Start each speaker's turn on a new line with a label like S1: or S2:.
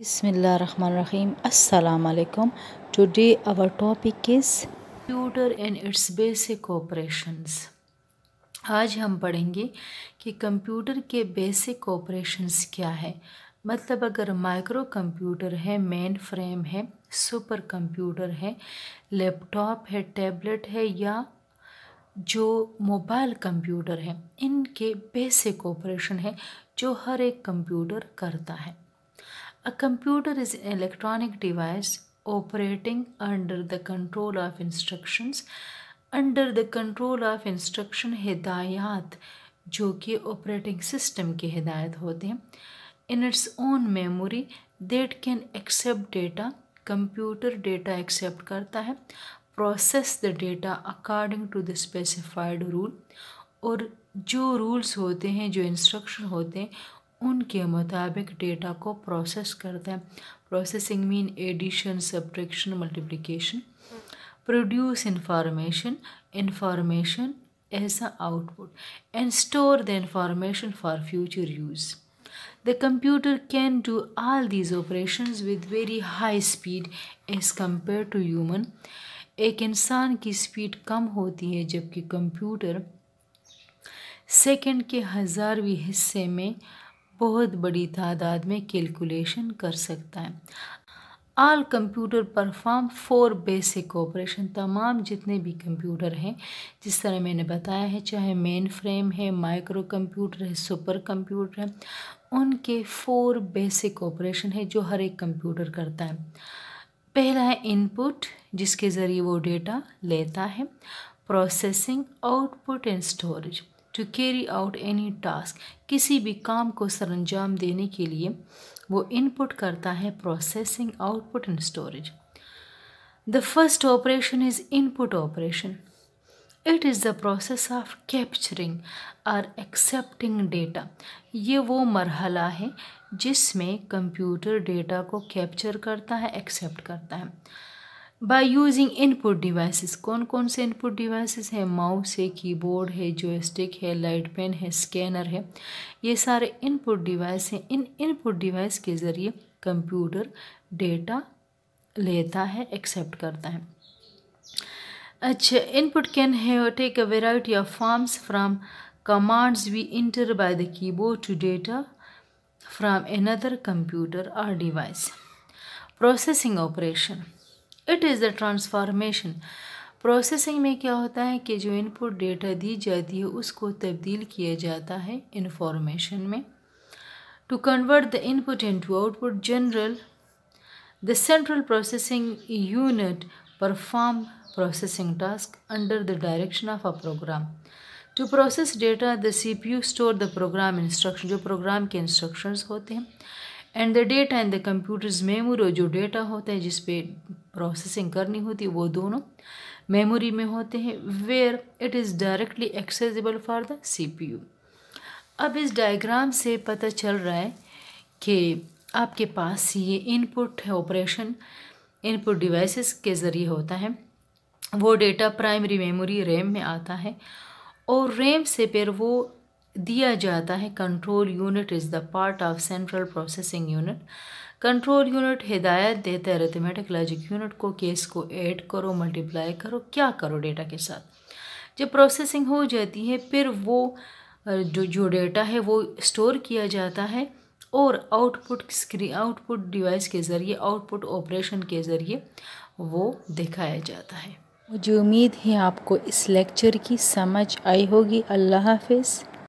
S1: Bismillahirrahmanirrahim. Assalamu alaikum. Today our topic is computer and its basic आज हम पढ़ेंगे कि कंप्यूटर के बेसिक ऑपरेशंस क्या है मतलब अगर माइक्रो कंप्यूटर है मेन फ्रेम है सुपर कंप्यूटर है लैपटॉप है टैबलेट है या जो मोबाइल कंप्यूटर है इनके बेसिक ऑपरेशन है जो हर एक कंप्यूटर करता है A computer is an electronic device operating under the control of instructions under the control of instruction हिदायत जो कि ऑपरेटिंग सिस्टम की हिदायत होते हैं in its own memory that can accept data computer data accept करता है process the data according to the specified rule और जो रूल्स होते हैं जो इंस्ट्रक्शन होते हैं उनके मुताबिक डेटा को प्रोसेस करते हैं processing mean addition subtraction multiplication produce information information as a output and store the information for future use the computer can do all these operation with very high speed as compare to human एक इंसान की speed कम होती है जबकि computer second के हज़ारवीं हिस्से में बहुत बड़ी तादाद में कैलकुलेशन कर सकता है all computer perform four basic operation तमाम जितने भी कंप्यूटर हैं जिस तरह मैंने बताया है चाहे मेन फ्रेम है माइक्रो कंप्यूटर है सुपर कंप्यूटर है उनके फोर बेसिक ऑपरेशन है जो हर एक कंप्यूटर करता है पहला है इनपुट जिसके ज़रिए वो डेटा लेता है processing output and storage to carry out any task किसी भी काम को सरंजाम देने के लिए वो इनपुट करता है processing output and storage the first operation is input operation it is the process of capturing और एक्सेप्टिंग डेटा ये वो मरहला है जिसमें कंप्यूटर डेटा को कैप्चर करता है एक्सेप्ट करता है बाय यूजिंग इनपुट डिवाइसेस कौन कौन से इनपुट डिवाइसेस हैं माउस है कीबोर्ड है स्टिक है लाइट पेन है स्कैनर है ये सारे इनपुट डिवाइस हैं इन इनपुट डिवाइस के ज़रिए कंप्यूटर डेटा लेता है एक्सेप्ट करता है अच्छा इनपुट कैन है take a variety of forms from we enter enter the the keyboard to data from another computer or device processing operation it is the transformation processing में क्या होता है कि जो इनपुट डेटा दी जाती है उसको तब्दील किया जाता है इंफॉर्मेशन में to convert the input into output general the central processing unit perform processing task under the direction of a program to process data the C P U store the program instruction जो program के instructions होते हैं and the data and the computers memory जो data होता है जिस पे processing करनी होती है वो दोनों मेमोरी में होते हैं where it is directly accessible for the CPU अब इस डायग्राम से पता चल रहा है कि आपके पास ये इनपुट है ऑपरेशन इनपुट डिवाइसेस के ज़रिए होता है वो डेटा प्राइमरी मेमोरी रैम में आता है और रैम से फिर वो दिया जाता है control unit is the part of central processing unit control unit हिदायत देता है अरेथमेटिक लॉजिक यूनिट को केस को ऐड करो मल्टीप्लाई करो क्या करो डेटा के साथ जब प्रोसेसिंग हो जाती है फिर वो जो जो डेटा है वो स्टोर किया जाता है और आउटपुट स्क्रीन आउटपुट डिवाइस के ज़रिए आउटपुट ऑपरेशन के ज़रिए वो दिखाया जाता है मुझे उम्मीद है आपको इस लेक्चर की समझ आई होगी अल्लाह हाफिज़